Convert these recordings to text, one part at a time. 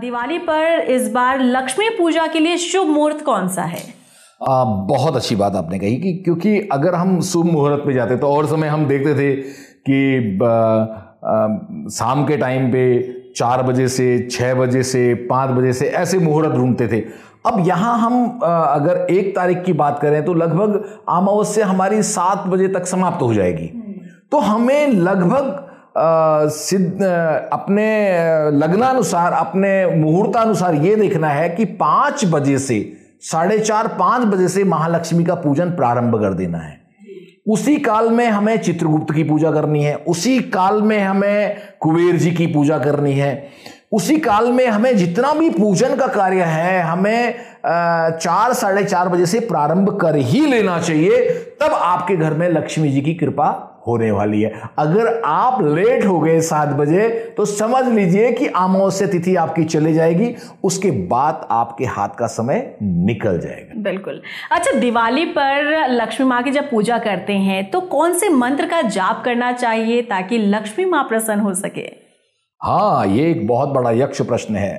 दिवाली पर इस बार लक्ष्मी पूजा के लिए शुभ मुहूर्त कौन सा है आ, बहुत अच्छी बात आपने कही कि क्योंकि अगर हम शुभ मुहूर्त पे जाते तो और समय हम देखते थे कि शाम के टाइम पे चार बजे से छः बजे से पाँच बजे से ऐसे मुहूर्त ढूंढते थे अब यहाँ हम अगर एक तारीख की बात करें तो लगभग अमावस्या हमारी सात बजे तक समाप्त हो जाएगी हम्म। तो हमें लगभग सिद्ध अपने लग्नानुसार अपने मुहूर्तानुसार ये देखना है कि पाँच बजे से साढ़े चार पाँच बजे से महालक्ष्मी का पूजन प्रारंभ कर देना है उसी काल में हमें चित्रगुप्त की पूजा करनी है उसी काल में हमें कुबेर जी की पूजा करनी है उसी काल में हमें जितना भी पूजन का कार्य है हमें चार साढ़े चार बजे से प्रारंभ कर ही लेना चाहिए तब आपके घर में लक्ष्मी जी की कृपा होने वाली है अगर आप लेट हो गए सात बजे तो समझ लीजिए कि अमावस्या तिथि आपकी चले जाएगी उसके बाद आपके हाथ का समय निकल जाएगा बिल्कुल अच्छा दिवाली पर लक्ष्मी माँ की जब पूजा करते हैं तो कौन से मंत्र का जाप करना चाहिए ताकि लक्ष्मी माँ प्रसन्न हो सके हाँ ये एक बहुत बड़ा यक्ष प्रश्न है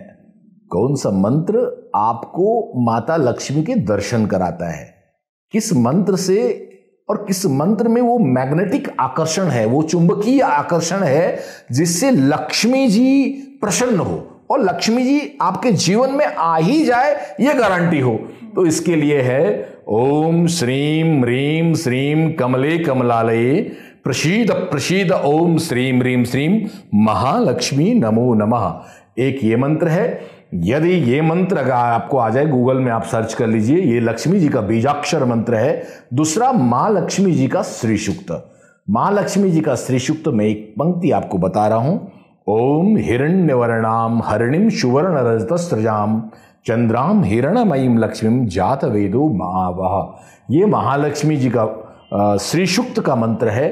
कौन सा मंत्र आपको माता लक्ष्मी के दर्शन कराता है किस मंत्र से और किस मंत्र में वो मैग्नेटिक आकर्षण है वो चुंबकीय आकर्षण है जिससे लक्ष्मी जी प्रसन्न हो और लक्ष्मी जी आपके जीवन में आ ही जाए ये गारंटी हो तो इसके लिए है ओम श्रीम रीम श्रीम कमले कमलालय प्रसीद प्रसीद ओम श्रीम रीम श्रीम महालक्ष्मी नमो नमः एक ये मंत्र है यदि ये मंत्र अगर आपको आ जाए गूगल में आप सर्च कर लीजिए ये लक्ष्मी जी का बीजाक्षर मंत्र है दूसरा माँ लक्ष्मी जी का श्री सूक्त माँ लक्ष्मी जी का श्री सूक्त में एक पंक्ति आपको बता रहा हूं ओम हिरण्यवर्णाम हरणिम सुवर्ण रजत सृजाम चंद्राम हिरणमयीम लक्ष्मी जात वेदो महावह ये महालक्ष्मी जी का श्री सूक्त का मंत्र है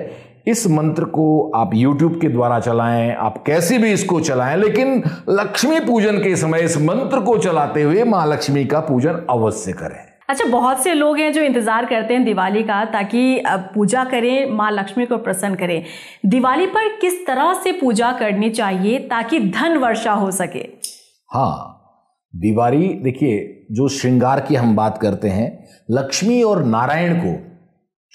इस मंत्र को आप YouTube के द्वारा चलाएं आप कैसे भी इसको चलाएं लेकिन लक्ष्मी पूजन के समय इस मंत्र को चलाते हुए माँ लक्ष्मी का पूजन अवश्य करें अच्छा बहुत से लोग हैं जो इंतज़ार करते हैं दिवाली का ताकि पूजा करें माँ लक्ष्मी को प्रसन्न करें दिवाली पर किस तरह से पूजा करनी चाहिए ताकि धन वर्षा हो सके हाँ दिवाली देखिए जो श्रृंगार की हम बात करते हैं लक्ष्मी और नारायण को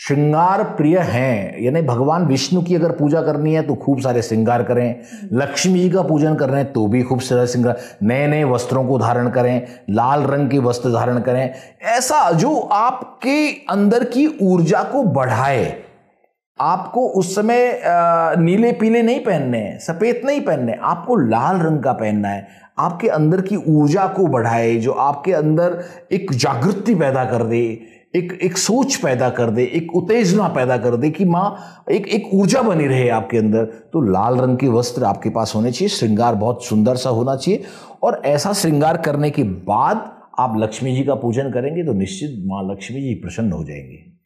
श्रृंगार प्रिय हैं यानी भगवान विष्णु की अगर पूजा करनी है तो खूब सारे श्रृंगार करें लक्ष्मी जी का पूजन कर रहे हैं तो भी खूब सारे श्रृंगार नए नए वस्त्रों को धारण करें लाल रंग के वस्त्र धारण करें ऐसा जो आपके अंदर की ऊर्जा को बढ़ाए आपको उस समय नीले पीले नहीं पहनने हैं सफ़ेद नहीं पहनने आपको लाल रंग का पहनना है आपके अंदर की ऊर्जा को बढ़ाए जो आपके अंदर एक जागृति पैदा कर दे एक एक सोच पैदा कर दे एक उत्तेजना पैदा कर दे कि माँ एक एक ऊर्जा बनी रहे आपके अंदर तो लाल रंग के वस्त्र आपके पास होने चाहिए श्रृंगार बहुत सुंदर सा होना चाहिए और ऐसा श्रृंगार करने के बाद आप लक्ष्मी जी का पूजन करेंगे तो निश्चित माँ लक्ष्मी जी प्रसन्न हो जाएंगे